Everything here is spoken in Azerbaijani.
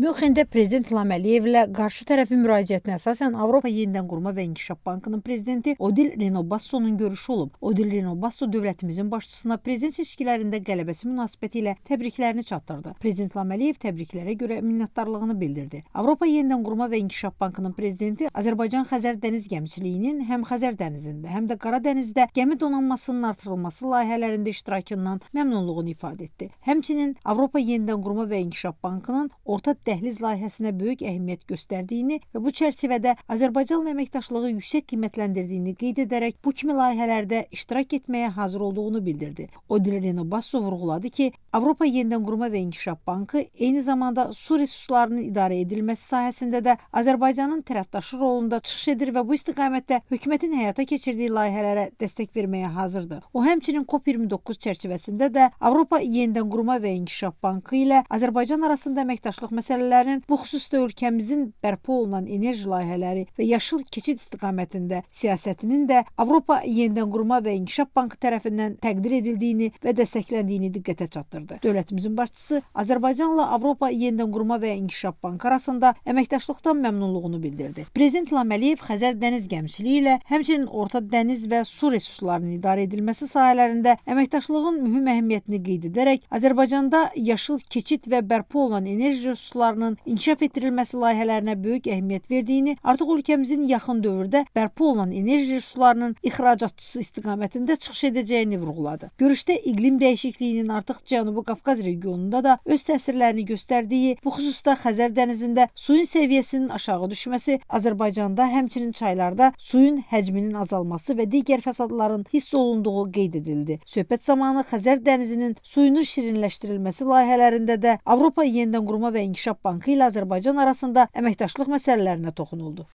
Münxendə prezident İlham Əliyevlə qarşı tərəfin müraciətinə əsasən Avropa Yenidən Qurma və İnkişaf Bankının prezidenti Odil Renobassonun görüşü olub. Odil Renobasso dövlətimizin başçısına prezident seçkilərində qələbəsi münasibətilə təbriklərini çatdırdı. Prezident İlham Əliyev təbriklərə görə minnətdarlığını bildirdi. Avropa Yenidən Qurma və İnkişaf Bankının prezidenti Azərbaycan Xəzər dəniz gəmiçiliyinin həm Xəzər dənizində, həm də Qara dənizdə gəmi donanmasının artırılması layihələrində iştirakından məmnunluğunu ifadə etdi. Həmçinin Avropa Yenidən Qurma və İnkişaf Bankının orta dəhliz layihəsinə böyük əhəmiyyət göstərdiyini və bu çərçivədə Azərbaycanla əməkdaşlığı yüksək qiymətləndirdiyini qeyd edərək bu kimi layihələrdə iştirak etməyə hazır olduğunu bildirdi. Odilino Basso vurğuladı ki, Avropa Yenidən Qurma və İnkişaf Bankı eyni zamanda su resurslarının idarə edilməsi sahəsində də Azərbaycanın tərəfdaşı rolunda çıxış edir və bu istiqamətdə hökumətin həyata keçirdiyi layihələrə dəstək verməyə hazırdır. O həmçinin COP29 çərçivəsində də Avropa Yenidən Qurma və İnkişaf Bankı ilə Azərbaycan arasında əməkdaşlıq məsələsi məsələlərin bu xüsusda ölkəmizin bərpa olunan enerji layihələri və yaşıl keçid istiqamətində siyasətinin də Avropa Yenidənqurma və İnkişaf Bankı tərəfindən təqdir edildiyini və dəstəkləndiyini diqqətə çatdırdı. Dövlətimizin başçısı Azərbaycanla Avropa Yenidənqurma və İnkişaf Bankı arasında əməkdaşlıqdan məmnunluğunu bildirdi. Prezident İlham Əliyev Xəzər dəniz gəmiçiliyi ilə, həmçinin Orta dəniz və su resurslarının idarə edilməsi sahələrində əməkdaşlığın mühüm əhəmiyyətini qeyd edərək Azərbaycanda yaşıl keçid və bərpa olunan enerji resursları sahələrinin inkişaf etdirilməsi layihələrinə böyük əhəmiyyət verdiyini, artıq ölkəmizin yaxın dövrdə bərpa olunan enerji resurslarının ixracatçısı istiqamətində çıxış edəcəyini vurğuladı. Görüşdə iqlim dəyişikliyinin artıq Cənubi Qafqaz regionunda da öz təsirlərini göstərdiyi, bu xüsusda Xəzər dənizində suyun səviyyəsinin aşağı düşməsi, Azərbaycanda həmçinin çaylarda suyun həcminin azalması və digər fəsadların hiss olunduğu qeyd edildi. Söhbət zamanı Xəzər dənizinin suyunun şirinləşdirilməsi layihələrində də Avropa Yenidən Qurma və İnkişaf Bankı ilə Azərbaycan arasında əməkdaşlıq məsələlərinə toxunuldu.